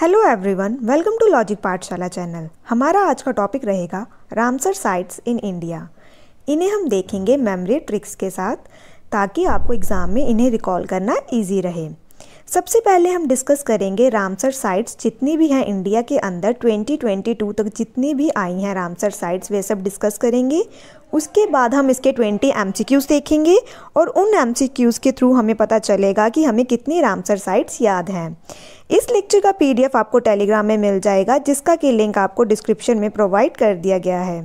Hello everyone welcome to logic पाठशाला channel हमारा आज का टॉपिक रहेगा रामसर साइट्स इन इंडिया इन्हें हम देखेंगे मेमोरी ट्रिक्स के साथ ताकि आपको एग्ज़ाम में इन्हें रिकॉल करना इजी रहे सबसे पहले हम डिस्कस करेंगे रामसर साइट्स जितनी भी हैं इंडिया के अंदर 2022 तक जितनी भी आई हैं रामसर साइट्स वे सब डिस्कस करेंगे उसके बाद हम इसके 20 एम देखेंगे और उन एम के थ्रू हमें पता चलेगा कि हमें कितनी रामसर साइट्स याद हैं इस लेक्चर का पीडीएफ आपको टेलीग्राम में मिल जाएगा जिसका की लिंक आपको डिस्क्रिप्शन में प्रोवाइड कर दिया गया है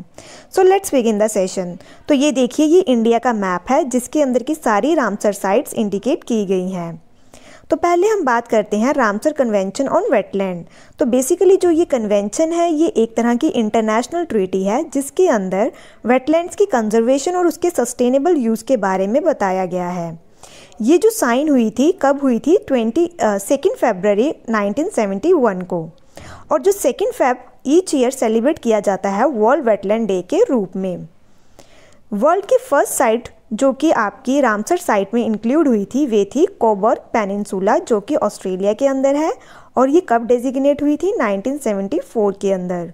so let's begin the session तो ये देखिए ये इंडिया का मैप है जिसके अंदर की सारी रामसर साइट्स इंडिकेट की गई हैं तो पहले हम बात करते हैं रामसर कन्वेंशन ऑन वेटलैंड तो बेसिकली जो ये कन्वेंशन है ये एक तरह की इंटरनेशनल ट्रीटी है जिसके अंदर वेटलैंड्स की कंजर्वेशन और उसके सस्टेनेबल यूज़ के बारे में बताया गया है ये जो साइन हुई थी कब हुई थी ट्वेंटी सेकेंड फेबररी 1971 को और जो second Feb each year celebrate किया जाता है वर्ल्ड वेटलैंड डे के रूप में वर्ल्ड की फर्स्ट साइट जो कि आपकी रामसर साइट में इंक्लूड हुई थी वे थी कोबर्ग पेनिनसुला जो कि ऑस्ट्रेलिया के अंदर है और ये कब डेजिग्नेट हुई थी 1974 के अंदर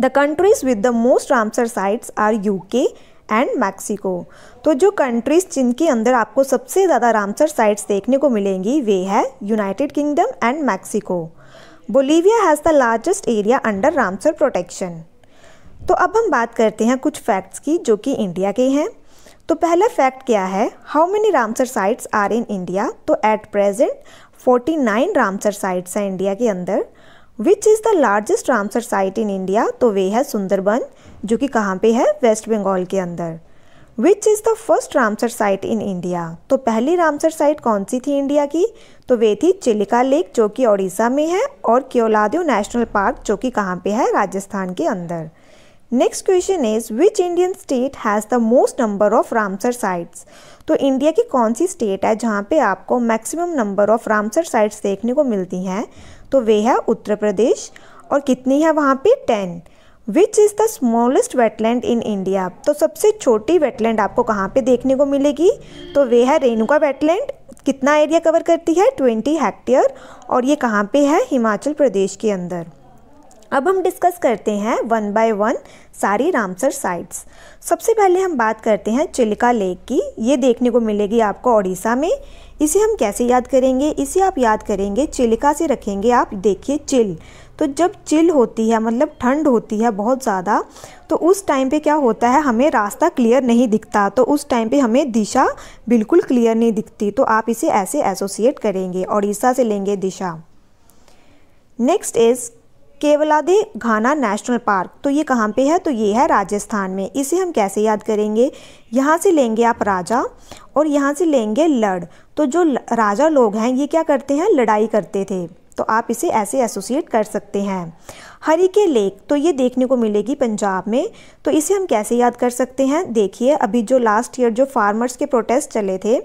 the countries with the most Ramsar sites are UK and Mexico तो जो कंट्रीज़ जिनके अंदर आपको सबसे ज़्यादा रामसर साइट्स देखने को मिलेंगी वे है United Kingdom and Mexico Bolivia has the largest area under Ramsar protection तो अब हम बात करते हैं कुछ फैक्ट्स की जो कि इंडिया के हैं तो पहला फैक्ट क्या है how many Ramsar sites are in India तो एट प्रेजेंट 49 रामसर साइट्स हैं इंडिया के अंदर which is the largest Ramsar site in India तो वे है सुंदरबन जो कि कहाँ पे है वेस्ट बंगाल के अंदर which is the first Ramsar site in India तो पहली रामसर साइट कौन सी थी इंडिया की तो वे थी चिलिका लेक जो कि ओडिशा में है और क्योलादेव नेशनल पार्क जो कि कहाँ पे है राजस्थान के अंदर next question is which Indian state has the most number of Ramsar sites तो इंडिया की कौन सी स्टेट है जहाँ पे आपको maximum number of Ramsar sites देखने को मिलती हैं तो वे है उत्तर प्रदेश और कितनी है वहाँ पे ten which is the smallest wetland in India तो सबसे छोटी वेटलैंड आपको कहाँ पे देखने को मिलेगी तो वे है रेणुका वेटलैंड कितना एरिया कवर करती है 20 हेक्टेयर और ये कहाँ पे है हिमाचल प्रदेश के अंदर अब हम डिस्कस करते हैं वन बाय वन सारी रामसर साइट्स सबसे पहले हम बात करते हैं चिलिका लेक की ये देखने को मिलेगी आपको ओडिशा में इसे हम कैसे याद करेंगे इसे आप याद करेंगे चिलिका से रखेंगे आप देखिए चिल तो जब चिल होती है मतलब ठंड होती है बहुत ज़्यादा तो उस टाइम पे क्या होता है हमें रास्ता क्लियर नहीं दिखता तो उस टाइम पे हमें दिशा बिल्कुल क्लियर नहीं दिखती तो आप इसे ऐसे एसोसिएट करेंगे उड़ीसा से लेंगे दिशा next is Keoladeo Ghana national park तो ये कहाँ पे है तो ये है राजस्थान में इसे हम कैसे याद करेंगे यहाँ से लेंगे आप राजा और यहाँ से लेंगे लड़ तो जो राजा लोग हैं ये क्या करते हैं लड़ाई करते थे तो आप इसे ऐसे एसोसिएट कर सकते हैं हरी के लेक तो ये देखने को मिलेगी पंजाब में तो इसे हम कैसे याद कर सकते हैं देखिए अभी जो लास्ट ईयर जो फार्मर्स के प्रोटेस्ट चले थे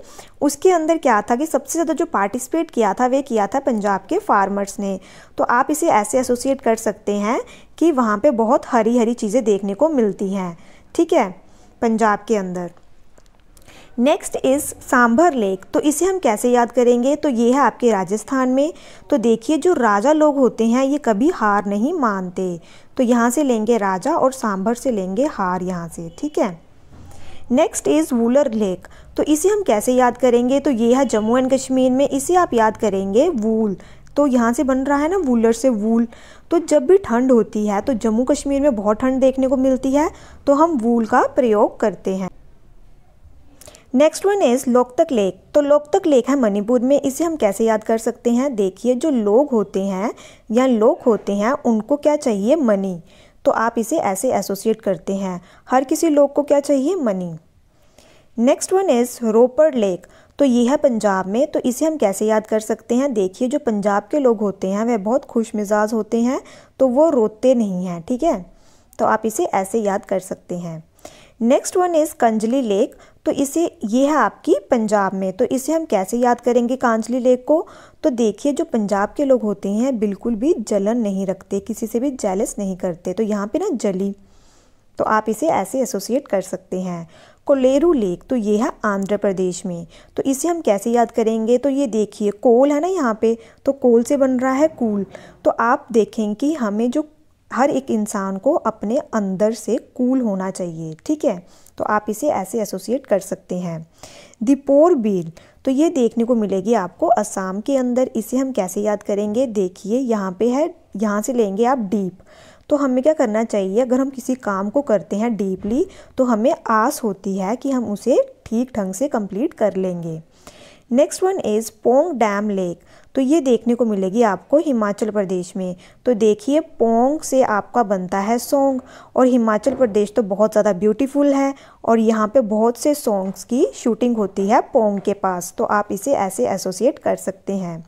उसके अंदर क्या था कि सबसे ज़्यादा जो पार्टिसिपेट किया था वे किया था पंजाब के फार्मर्स ने तो आप इसे ऐसे एसोसिएट कर सकते हैं कि वहाँ पर बहुत हरी हरी चीज़ें देखने को मिलती हैं ठीक है पंजाब के अंदर नेक्स्ट इज़ सांभर लेक तो इसे हम कैसे याद करेंगे तो ये है आपके राजस्थान में तो देखिए जो राजा लोग होते हैं ये कभी हार नहीं मानते तो यहाँ से लेंगे राजा और सांभर से लेंगे हार यहाँ से ठीक है नेक्स्ट इज़ वूलर लेक तो इसे हम कैसे याद करेंगे तो ये है जम्मू एंड कश्मीर में इसे आप याद करेंगे वूल तो यहाँ से बन रहा है ना वूलर से वूल तो जब भी ठंड होती है तो जम्मू कश्मीर में बहुत ठंड देखने को मिलती है तो हम वूल का प्रयोग करते हैं next one is Loktak lake तो लोकतक लेक है मणिपुर में इसे हम कैसे याद कर सकते हैं देखिए जो लोग होते हैं या लोक होते हैं उनको क्या चाहिए मनी तो आप इसे ऐसे एसोसिएट करते हैं हर किसी लोग को क्या चाहिए money next one is Ropar lake तो ये है पंजाब में तो इसे हम कैसे याद कर सकते हैं देखिए जो पंजाब के लोग होते हैं वह बहुत खुश मिजाज होते हैं तो वो रोते नहीं हैं ठीक है तो आप इसे ऐसे याद कर सकते हैं next one is Kanjli lake तो इसे ये है आपकी पंजाब में तो इसे हम कैसे याद करेंगे कांजली लेक को तो देखिए जो पंजाब के लोग होते हैं बिल्कुल भी जलन नहीं रखते किसी से भी जेलस नहीं करते तो यहाँ पे ना जली तो आप इसे ऐसे एसोसिएट कर सकते हैं कोलेरू लेक तो ये है आंध्र प्रदेश में तो इसे हम कैसे याद करेंगे तो ये देखिए कोल है ना यहाँ पे तो कोल से बन रहा है कूल तो आप देखें कि हमें जो हर एक इंसान को अपने अंदर से कूल होना चाहिए ठीक है तो आप इसे ऐसे एसोसिएट कर सकते हैं दिपोर बिल तो ये देखने को मिलेगी आपको असम के अंदर इसे हम कैसे याद करेंगे देखिए यहाँ पे है यहाँ से लेंगे आप डीप तो हमें क्या करना चाहिए अगर हम किसी काम को करते हैं डीपली तो हमें आस होती है कि हम उसे ठीक ढंग से कंप्लीट कर लेंगे next one is Pong dam lake तो ये देखने को मिलेगी आपको हिमाचल प्रदेश में तो देखिए पोंग से आपका बनता है सोंग और हिमाचल प्रदेश तो बहुत ज़्यादा ब्यूटीफुल है और यहाँ पे बहुत से सॉन्ग्स की शूटिंग होती है पोंग के पास तो आप इसे ऐसे एसोसिएट कर सकते हैं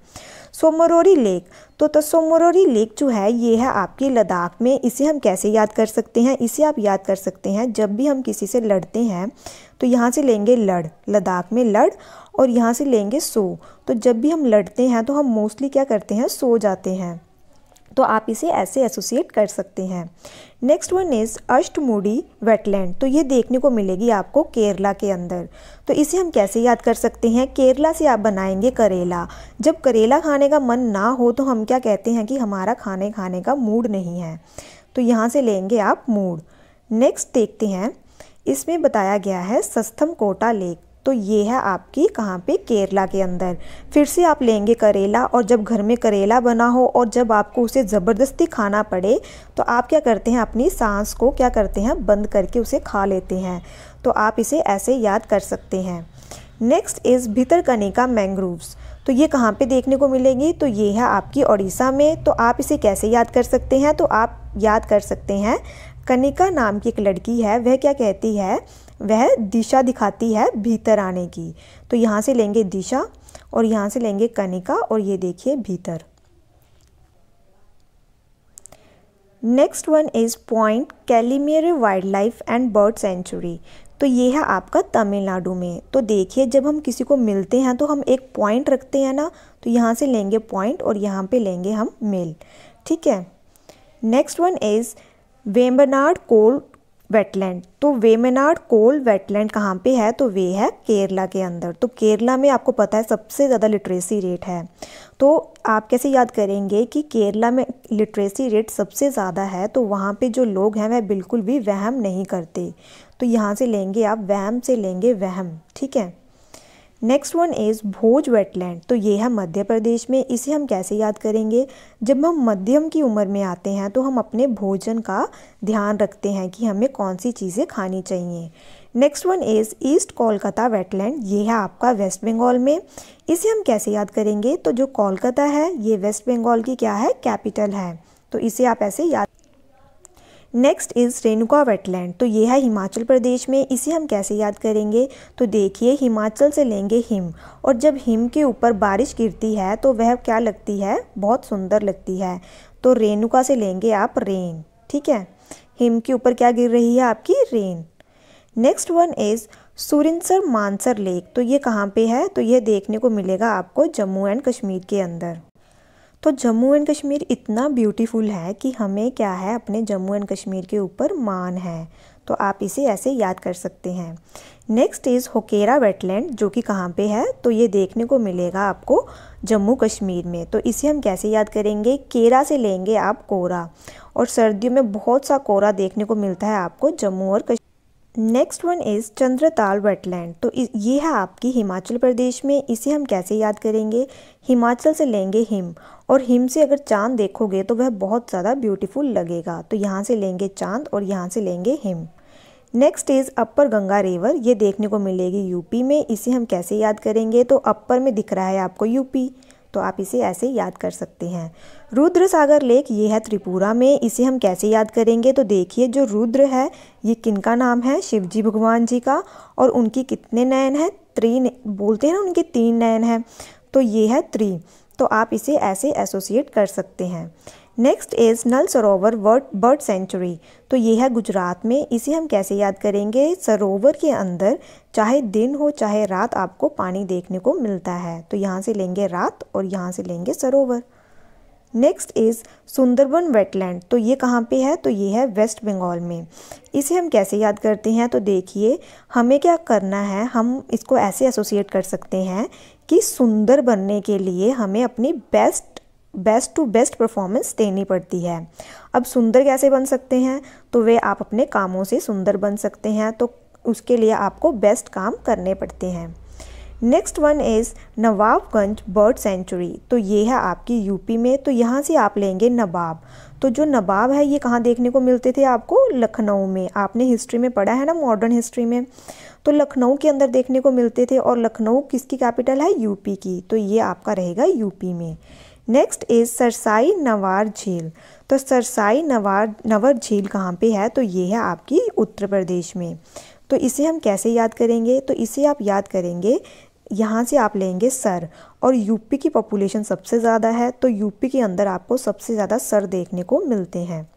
सोमरोरी लेक तो सोमरोरी तो लेक जो है ये है आपके लद्दाख में इसे हम कैसे याद कर सकते हैं इसे आप याद कर सकते हैं जब भी हम किसी से लड़ते हैं तो यहाँ से लेंगे लड़ लद्दाख में लड़ और यहाँ से लेंगे सो तो जब भी हम लड़ते हैं तो हम मोस्टली क्या करते हैं सो जाते हैं तो आप इसे ऐसे एसोसिएट कर सकते हैं next one is Ashtamudi wetland तो ये देखने को मिलेगी आपको केरला के अंदर तो इसे हम कैसे याद कर सकते हैं केरला से आप बनाएंगे करेला जब करेला खाने का मन ना हो तो हम क्या कहते हैं कि हमारा खाने खाने का मूड नहीं है तो यहाँ से लेंगे आप मूड नेक्स्ट देखते हैं इसमें बताया गया है सस्थम कोटा लेक तो ये है आपकी कहाँ पे केरला के अंदर फिर से आप लेंगे करेला और जब घर में करेला बना हो और जब आपको उसे ज़बरदस्ती खाना पड़े तो आप क्या करते हैं अपनी सांस को क्या करते हैं बंद करके उसे खा लेते हैं तो आप इसे ऐसे याद कर सकते हैं नेक्स्ट इज़ भितरकनिका मैंग्रोव्स तो ये कहाँ पे देखने को मिलेगी तो ये है आपकी ओडिशा में तो आप इसे कैसे याद कर सकते हैं तो आप याद कर सकते हैं कनिका नाम की एक लड़की है वह क्या कहती है वह दिशा दिखाती है भीतर आने की तो यहाँ से लेंगे दिशा और यहाँ से लेंगे कनिका और ये देखिए भीतर next one is point Calimere wildlife and bird sanctuary तो ये है आपका तमिलनाडु में तो देखिए जब हम किसी को मिलते हैं तो हम एक पॉइंट रखते हैं ना तो यहाँ से लेंगे पॉइंट और यहाँ पे लेंगे हम मेल ठीक है next one is Vembanad Kol wetland तो वेमेनाड कोल वेटलैंड कहाँ पे है तो वे है केरला के अंदर तो केरला में आपको पता है सबसे ज़्यादा लिटरेसी रेट है तो आप कैसे याद करेंगे कि केरला में लिटरेसी रेट सबसे ज़्यादा है तो वहाँ पे जो लोग हैं वह बिल्कुल भी वहम नहीं करते तो यहाँ से लेंगे आप वहम से लेंगे वहम ठीक है next one is Bhoj wetland तो ये है मध्य प्रदेश में इसे हम कैसे याद करेंगे जब हम मध्यम की उम्र में आते हैं तो हम अपने भोजन का ध्यान रखते हैं कि हमें कौन सी चीज़ें खानी चाहिए next one is East Kolkata wetland ये है आपका वेस्ट बंगाल में इसे हम कैसे याद करेंगे तो जो कोलकाता है ये वेस्ट बंगाल की क्या है कैपिटल है तो इसे आप ऐसे याद नेक्स्ट इज़ रेणुका वेटलैंड तो ये है हिमाचल प्रदेश में इसे हम कैसे याद करेंगे तो देखिए हिमाचल से लेंगे हिम और जब हिम के ऊपर बारिश गिरती है तो वह क्या लगती है बहुत सुंदर लगती है तो रेणुका से लेंगे आप रेन ठीक है हिम के ऊपर क्या गिर रही है आपकी rain next one is Surinsar Mansar lake तो ये कहाँ पे है तो ये देखने को मिलेगा आपको जम्मू एंड कश्मीर के अंदर तो जम्मू एंड कश्मीर इतना ब्यूटीफुल है कि हमें क्या है अपने जम्मू एंड कश्मीर के ऊपर मान है तो आप इसे ऐसे याद कर सकते हैं नेक्स्ट इज़ होकेरा वेटलैंड जो कि कहाँ पे है तो ये देखने को मिलेगा आपको जम्मू कश्मीर में तो इसे हम कैसे याद करेंगे केरा से लेंगे आप कोरा और सर्दियों में बहुत सा कोरा देखने को मिलता है आपको जम्मू और Kashmir next one is Chandratal wetland तो ये है आपकी हिमाचल प्रदेश में इसे हम कैसे याद करेंगे हिमाचल से लेंगे हिम और हिम से अगर चांद देखोगे तो वह बहुत ज़्यादा ब्यूटीफुल लगेगा तो यहाँ से लेंगे चांद और यहाँ से लेंगे हिम next is upper Ganga river ये देखने को मिलेगी यूपी में इसे हम कैसे याद करेंगे तो अपर में दिख रहा है आपको यूपी तो आप इसे ऐसे याद कर सकते हैं रुद्र सागर लेक ये है त्रिपुरा में इसे हम कैसे याद करेंगे तो देखिए जो रुद्र है ये किनका नाम है शिव जी भगवान जी का और उनकी कितने नयन हैं त्री बोलते हैं ना उनके तीन नयन हैं तो ये है त्रि तो आप इसे ऐसे एसोसिएट कर सकते हैं नेक्स्ट इज़ नल सरोवर वर्ड बर्ड सेंचुरी तो ये है गुजरात में इसे हम कैसे याद करेंगे सरोवर के अंदर चाहे दिन हो चाहे रात आपको पानी देखने को मिलता है तो यहाँ से लेंगे रात और यहाँ से लेंगे सरोवर नेक्स्ट इज़ सुंदरबन वेटलैंड तो ये कहाँ पे है तो ये है वेस्ट बंगाल में इसे हम कैसे याद करते हैं तो देखिए हमें क्या करना है हम इसको ऐसे एसोसिएट कर सकते हैं कि सुंदर बनने के लिए हमें अपनी best best to best performance देनी पड़ती है अब सुंदर कैसे बन सकते हैं तो वे आप अपने कामों से सुंदर बन सकते हैं तो उसके लिए आपको बेस्ट काम करने पड़ते हैं next one is Nawabganj bird sanctuary तो ये है आपकी यूपी में तो यहाँ से आप लेंगे नवाब तो जो नवाब है ये कहाँ देखने को मिलते थे आपको लखनऊ में आपने हिस्ट्री में पढ़ा है ना मॉडर्न हिस्ट्री में तो लखनऊ के अंदर देखने को मिलते थे और लखनऊ किसकी कैपिटल है यूपी की तो ये आपका रहेगा यूपी में नेक्स्ट इज़ सरसाई नवार झील तो सरसाई नवार नवर झील कहाँ पे है तो ये है आपकी उत्तर प्रदेश में तो इसे हम कैसे याद करेंगे तो इसे आप याद करेंगे यहाँ से आप लेंगे सर और यूपी की पॉपुलेशन सबसे ज़्यादा है तो यूपी के अंदर आपको सबसे ज़्यादा सर देखने को मिलते हैं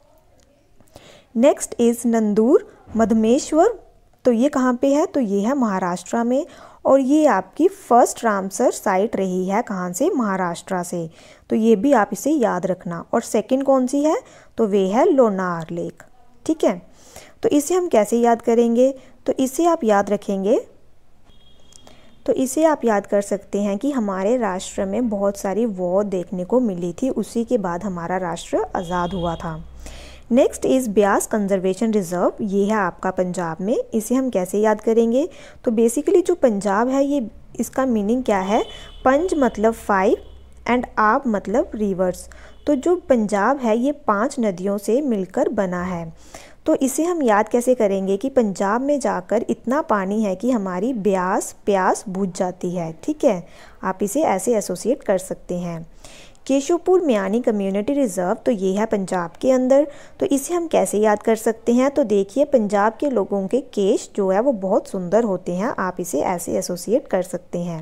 नेक्स्ट इज़ नंदूर मधमेश्वर तो ये कहाँ पे है तो ये है महाराष्ट्र में और ये आपकी फ़र्स्ट रामसर साइट रही है कहाँ से महाराष्ट्र से तो ये भी आप इसे याद रखना और सेकंड कौन सी है तो वे है लोनार लेक ठीक है तो इसे हम कैसे याद करेंगे तो इसे आप याद रखेंगे तो इसे आप याद कर सकते हैं कि हमारे राष्ट्र में बहुत सारी वॉर देखने को मिली थी उसी के बाद हमारा राष्ट्र आज़ाद हुआ था next is Beas conservation reserve ये है आपका पंजाब में इसे हम कैसे याद करेंगे तो बेसिकली जो पंजाब है ये इसका मीनिंग क्या है पंज मतलब फाइव एंड आब मतलब रिवर्स तो जो पंजाब है ये पांच नदियों से मिलकर बना है तो इसे हम याद कैसे करेंगे कि पंजाब में जाकर इतना पानी है कि हमारी ब्यास प्यास बूझ जाती है ठीक है आप इसे ऐसे एसोसिएट कर सकते हैं केशवपुर मियानी कम्युनिटी रिजर्व तो ये है पंजाब के अंदर तो इसे हम कैसे याद कर सकते हैं तो देखिए पंजाब के लोगों के केश जो है वो बहुत सुंदर होते हैं आप इसे ऐसे एसोसिएट कर सकते हैं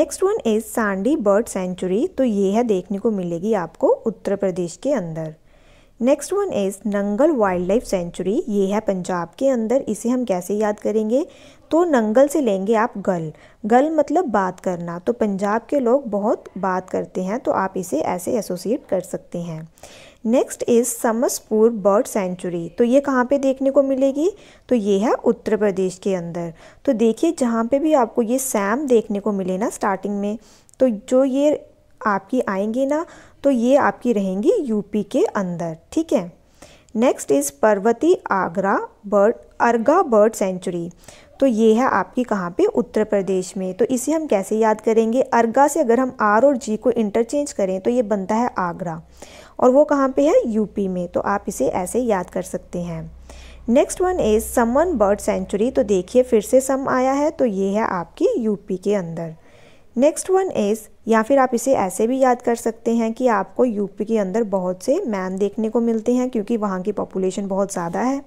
next one is Sandi bird sanctuary तो ये है देखने को मिलेगी आपको उत्तर प्रदेश के अंदर next one is Nangal wildlife sanctuary ये है पंजाब के अंदर इसे हम कैसे याद करेंगे तो नंगल से लेंगे आप गल गल मतलब बात करना तो पंजाब के लोग बहुत बात करते हैं तो आप इसे ऐसे एसोसिएट कर सकते हैं next is Samaspur bird sanctuary तो ये कहाँ पे देखने को मिलेगी तो ये है उत्तर प्रदेश के अंदर तो देखिए जहाँ पे भी आपको ये सैम देखने को मिले ना स्टार्टिंग में तो जो ये आपकी आएंगी ना तो ये आपकी रहेंगी यूपी के अंदर ठीक है next is Parvati Agra bird Arga bird sanctuary तो ये है आपकी कहाँ पे उत्तर प्रदेश में तो इसे हम कैसे याद करेंगे अर्गा से अगर हम आर और जी को इंटरचेंज करें तो ये बनता है आगरा और वो कहाँ पे है यूपी में तो आप इसे ऐसे याद कर सकते हैं next one is Saman bird sanctuary तो देखिए फिर से सम आया है तो ये है आपकी यूपी के अंदर नेक्स्ट वन इज़ या फिर आप इसे ऐसे भी याद कर सकते हैं कि आपको यूपी के अंदर बहुत से मैन देखने को मिलते हैं क्योंकि वहाँ की पॉपुलेशन बहुत ज़्यादा है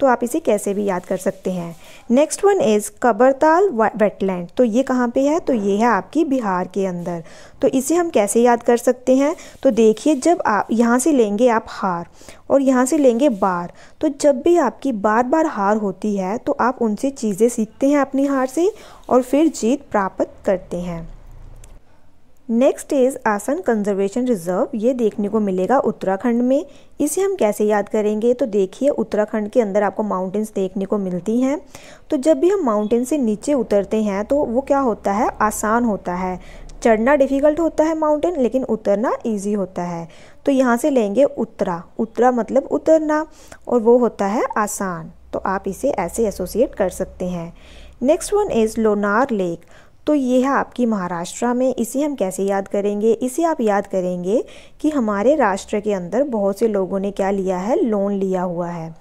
तो आप इसे कैसे भी याद कर सकते हैं next one is Kabartal wetland तो ये कहाँ पे है तो ये है आपकी बिहार के अंदर तो इसे हम कैसे याद कर सकते हैं तो देखिए जब आप यहाँ से लेंगे आप हार और यहाँ से लेंगे बार तो जब भी आपकी बार बार हार होती है तो आप उनसे चीज़ें सीखते हैं अपनी हार से और फिर जीत प्राप्त करते हैं next is Asan conservation reserve ये देखने को मिलेगा उत्तराखंड में इसे हम कैसे याद करेंगे तो देखिए उत्तराखंड के अंदर आपको माउंटेन्स देखने को मिलती हैं तो जब भी हम माउंटेन से नीचे उतरते हैं तो वो क्या होता है आसान होता है चढ़ना डिफ़िकल्ट होता है माउंटेन लेकिन उतरना ईजी होता है तो यहाँ से लेंगे उत्तरा उत्तरा मतलब उतरना और वो होता है आसान तो आप इसे ऐसे एसोसिएट कर सकते हैं next one is Lonar lake तो ये है आपकी महाराष्ट्र में इसे हम कैसे याद करेंगे इसे आप याद करेंगे कि हमारे राष्ट्र के अंदर बहुत से लोगों ने क्या लिया है लोन लिया हुआ है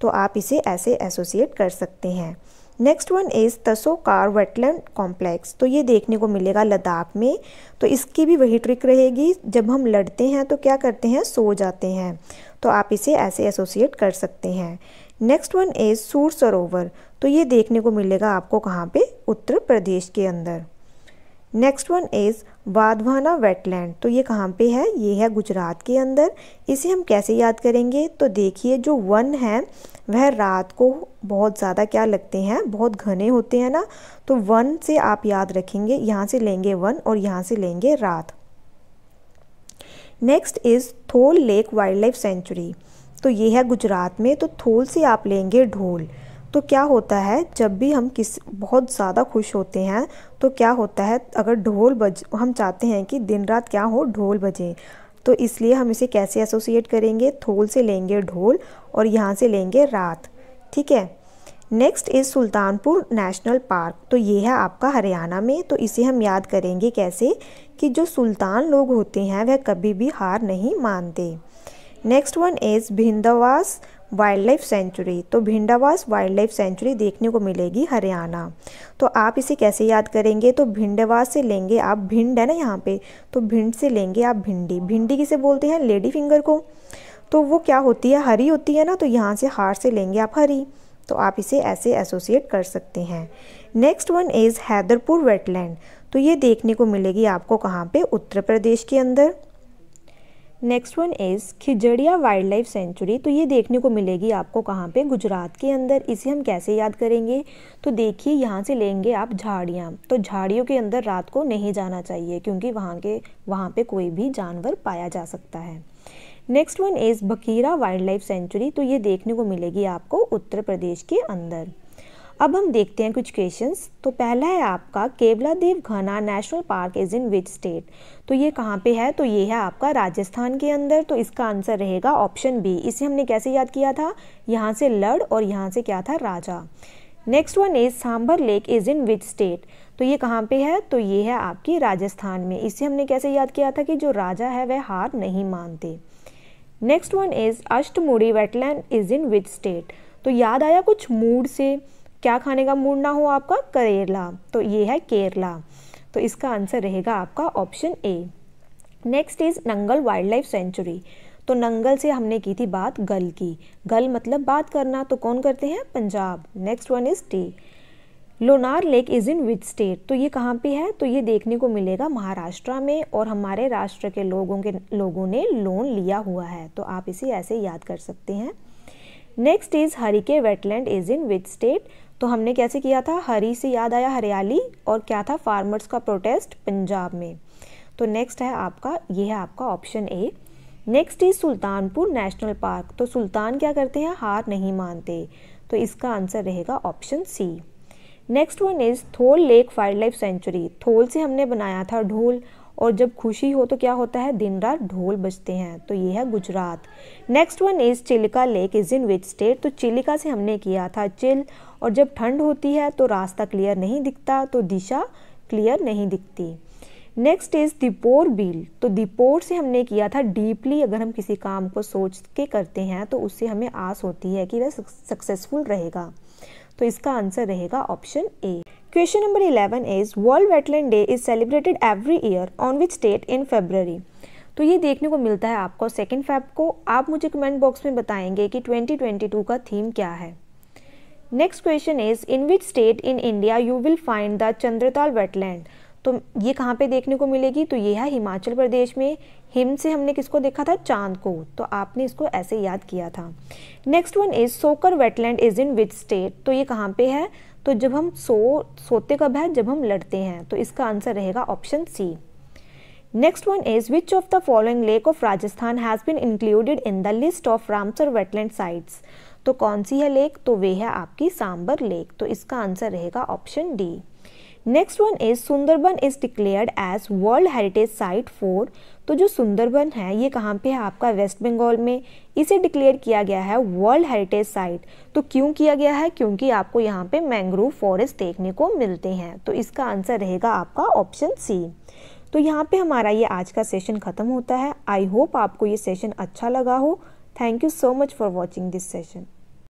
तो आप इसे ऐसे एसोसिएट कर सकते हैं next one is Tsokar wetland complex तो ये देखने को मिलेगा लद्दाख में तो इसकी भी वही ट्रिक रहेगी जब हम लड़ते हैं तो क्या करते हैं सो जाते हैं तो आप इसे ऐसे एसोसिएट कर सकते हैं नेक्स्ट वन इज़ सूर सरोवर तो ये देखने को मिलेगा आपको कहाँ पे उत्तर प्रदेश के अंदर next one is Wadhvana wetland तो ये कहाँ पे है ये है गुजरात के अंदर इसे हम कैसे याद करेंगे तो देखिए जो वन है वह रात को बहुत ज़्यादा क्या लगते हैं बहुत घने होते हैं ना तो वन से आप याद रखेंगे यहाँ से लेंगे वन और यहाँ से लेंगे रात next is Thol lake wildlife sanctuary तो ये है गुजरात में तो थोल से आप लेंगे ढोल तो क्या होता है जब भी हम किस बहुत ज़्यादा खुश होते हैं तो क्या होता है अगर ढोल बज हम चाहते हैं कि दिन रात क्या हो ढोल बजे तो इसलिए हम इसे कैसे एसोसिएट करेंगे थोल से लेंगे ढोल और यहाँ से लेंगे रात ठीक है next is Sultanpur national park तो ये है आपका हरियाणा में तो इसे हम याद करेंगे कैसे कि जो सुल्तान लोग होते हैं वह कभी भी हार नहीं मानते next one is Bhindawas wildlife sanctuary तो भिंडावास वाइल्ड लाइफ सेंचुरी देखने को मिलेगी हरियाणा तो आप इसे कैसे याद करेंगे तो भिंडवास से लेंगे आप भिंड है ना यहाँ पे तो भिंड से लेंगे आप भिंडी भिंडी किसे बोलते हैं लेडी फिंगर को तो वो क्या होती है हरी होती है ना तो यहाँ से हार से लेंगे आप हरी तो आप इसे ऐसे एसोसिएट कर सकते हैं next one is Haiderpur wetland तो ये देखने को मिलेगी आपको कहाँ पे उत्तर प्रदेश के अंदर next one is Khijadia wildlife sanctuary तो ये देखने को मिलेगी आपको कहाँ पे गुजरात के अंदर इसे हम कैसे याद करेंगे तो देखिए यहाँ से लेंगे आप झाड़ियाँ तो झाड़ियों के अंदर रात को नहीं जाना चाहिए क्योंकि वहाँ के वहाँ पे कोई भी जानवर पाया जा सकता है next one is Bakhira wildlife sanctuary तो ये देखने को मिलेगी आपको उत्तर प्रदेश के अंदर अब हम देखते हैं कुछ क्वेश्चंस तो पहला है आपका Keoladeo Ghana national park is in which state तो ये कहाँ पे है तो ये है आपका राजस्थान के अंदर तो इसका आंसर रहेगा ऑप्शन बी इसे हमने कैसे याद किया था यहाँ से लड़ और यहाँ से क्या था राजा next one is Sambhar lake is in which state तो ये कहाँ पे है तो ये है आपकी राजस्थान में इसे हमने कैसे याद किया था कि जो राजा है वह हार नहीं मानते next one is Ashtamudi wetland is in which state तो याद आया कुछ मूड से क्या खाने का मूड ना हो आपका करेला तो ये है केरला तो इसका आंसर रहेगा आपका option A next is Nangal wildlife sanctuary तो नंगल से हमने की थी बात गल की गल मतलब बात करना तो कौन करते हैं Punjab next one is T Lonar lake is in which state तो ये कहाँ पे है तो ये देखने को मिलेगा महाराष्ट्र में और हमारे राष्ट्र के लोगों के लोगों ने लोन लिया हुआ है तो आप इसे ऐसे याद कर सकते हैं next is Harike wetland is in which state तो हमने कैसे किया था हरी से याद आया हरियाली और क्या था फार्मर्स का प्रोटेस्ट पंजाब में तो नेक्स्ट है आपका ये है आपका option A next is Sultanpur national park तो सुल्तान क्या करते हैं हार नहीं मानते तो इसका आंसर रहेगा option C next one is Thol lake wildlife sanctuary Thol से हमने बनाया था ढोल और जब खुशी हो तो क्या होता है दिन रात ढोल बजते हैं तो ये है Gujarat next one is Chilika lake is in which state तो चिलिका से हमने किया था चिल और जब ठंड होती है तो रास्ता क्लियर नहीं दिखता तो दिशा क्लियर नहीं दिखती नेक्स्ट इज़ दिपोर बिल तो दिपोर से हमने किया था डीपली अगर हम किसी काम को सोच के करते हैं तो उससे हमें आस होती है कि वह सक्सेसफुल रहेगा तो इसका आंसर रहेगा option A question number eleven is world wetland day is celebrated every year on which date in February तो ये देखने को मिलता है आपको सेकेंड फैब को आप मुझे कमेंट बॉक्स में बताएंगे कि 2022 का थीम क्या है next question is in which state in India you will find the Chandratal wetland तो ये कहाँ पे देखने को मिलेगी तो ये है हिमाचल प्रदेश में हिम से हमने किसको देखा था चांद को तो आपने इसको ऐसे याद किया था next one is Tsokar wetland is in which state तो ये कहाँ पे है तो जब हम सो सोते कब है जब हम लड़ते हैं तो इसका आंसर रहेगा option C next one is which of the following lake of Rajasthan has been included in the list of Ramsar wetland sites तो कौन सी है लेक तो वे है आपकी सांबर लेक तो इसका आंसर रहेगा option D next one is Sundarban is declared as world heritage site for तो जो सुंदरबन है ये कहाँ पे है आपका वेस्ट बंगाल में इसे डिक्लेयर किया गया है वर्ल्ड हेरिटेज साइट तो क्यों किया गया है क्योंकि आपको यहाँ पे मैंग्रोव फॉरेस्ट देखने को मिलते हैं तो इसका आंसर रहेगा आपका ऑप्शन सी तो यहाँ पे हमारा ये आज का सेशन ख़त्म होता है आई होप आपको ये सेशन अच्छा लगा हो Thank you so much for watching this session.